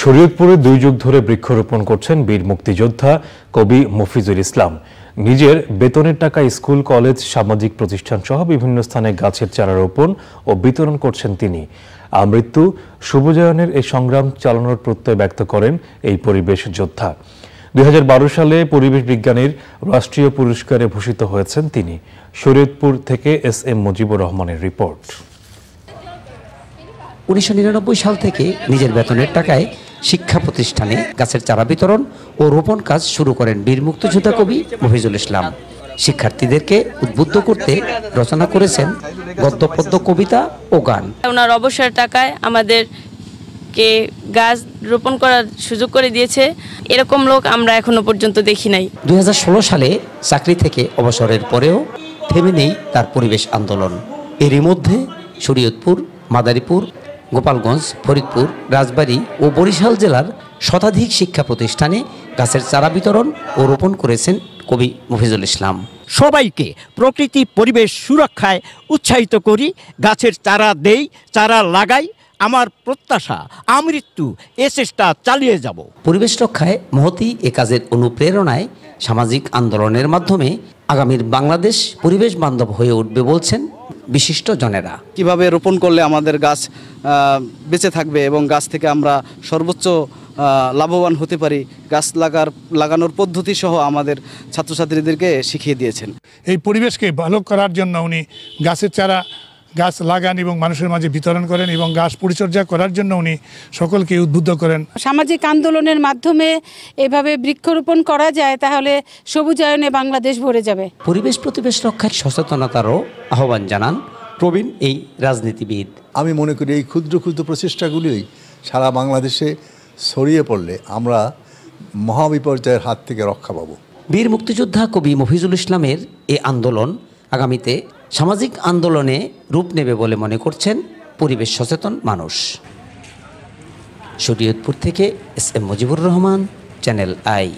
শরীয়তপুরে দুই যুগ ধরে বৃক্ষরোপণ করছেন বীর মুক্তিযোদ্ধা কবি মফিজুল ইসলাম নিজের বেতনের টাকা স্কুল কলেজ সামাজিক প্রতিষ্ঠান সহ বিভিন্ন স্থানে গাছের চারা রোপণ ও বিতরণ করছেন তিনি আমৃত্যু শুভজয়নের এই সংগ্রাম চালানোর প্রত্যয় ব্যক্ত করেন এই পরিবেশ যোদ্ধা দুই সালে পরিবেশ বিজ্ঞানের রাষ্ট্রীয় পুরস্কারে ভূষিত হয়েছেন তিনি শরীয়তপুর থেকে এস এম মুজিবুর রহমানের রিপোর্ট উনিশশো সাল থেকে নিজের বেতনের টাকায় শিক্ষা প্রতিষ্ঠানে গাছের চারা বিতরণ ও রোপণ কাজ শুরু করেন বীর মুক্তিযোদ্ধা কবি মফিজুল ইসলাম শিক্ষার্থীদেরকে উদ্বুদ্ধ করতে রচনা করেছেন গদ্য পদ্য কবিতা ও গান ওনার অবসর টাকায় আমাদের কে গাছ রোপণ করার সুযোগ করে দিয়েছে এরকম লোক আমরা এখনো পর্যন্ত দেখি নাই দুই সালে চাকরি থেকে অবসরের পরেও থেমে নেই তার পরিবেশ আন্দোলন এরই মধ্যে শরীয়তপুর মাদারীপুর গোপালগঞ্জ ফরিদপুর রাজবাড়ী ও বরিশাল জেলার শতাধিক শিক্ষা প্রতিষ্ঠানে গাছের চারা বিতরণ ও রোপণ করেছেন কবি মফিজুল ইসলাম সবাইকে প্রকৃতি পরিবেশ সুরক্ষায় উৎসাহিত করি গাছের চারা দেই চারা লাগাই আমার প্রত্যাশা আমৃত্যু এ চেষ্টা চালিয়ে যাব পরিবেশ রক্ষায় মহতি এ কাজের অনুপ্রেরণায় সামাজিক আন্দোলনের মাধ্যমে আগামীর বাংলাদেশ পরিবেশ বান্ধব হয়ে উঠবে বলছেন বিশিষ্ট জনেরা কিভাবে রোপণ করলে আমাদের গাছ বেঁচে থাকবে এবং গাছ থেকে আমরা সর্বোচ্চ লাভবান হতে পারি গাছ লাগার লাগানোর পদ্ধতি সহ আমাদের ছাত্রছাত্রীদেরকে শিখিয়ে দিয়েছেন এই পরিবেশকে ভালো করার জন্য উনি গাছের চারা গাছ লাগান এবং মানুষের মাঝে বিতরণ করেন এবং গাছ পরিচর্যা করার জন্য উনি সকলকে উদ্বুদ্ধ করেন সামাজিক আন্দোলনের মাধ্যমে এভাবে বৃক্ষরোপণ করা যায় তাহলে সবুজায়নে বাংলাদেশ ভরে যাবে পরিবেশ প্রতিবেশ রক্ষার সচেতনতারও আহ্বান জানান প্রবীণ এই রাজনীতিবিদ আমি মনে করি এই ক্ষুদ্র ক্ষুদ্র প্রচেষ্টাগুলোই সারা বাংলাদেশে ছড়িয়ে পড়লে আমরা মহাবিপর্যয়ের হাত থেকে রক্ষা পাব বীর মুক্তিযোদ্ধা কবি মফিজুল ইসলামের এ আন্দোলন আগামীতে সামাজিক আন্দোলনে রূপ নেবে বলে মনে করছেন পরিবেশ সচেতন মানুষ শরীয়তপুর থেকে S M Mujibur Rahman Channel I